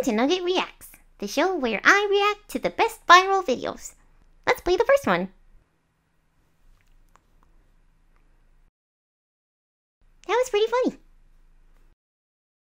Welcome to Nugget Reacts, the show where I react to the best viral videos. Let's play the first one. That was pretty funny.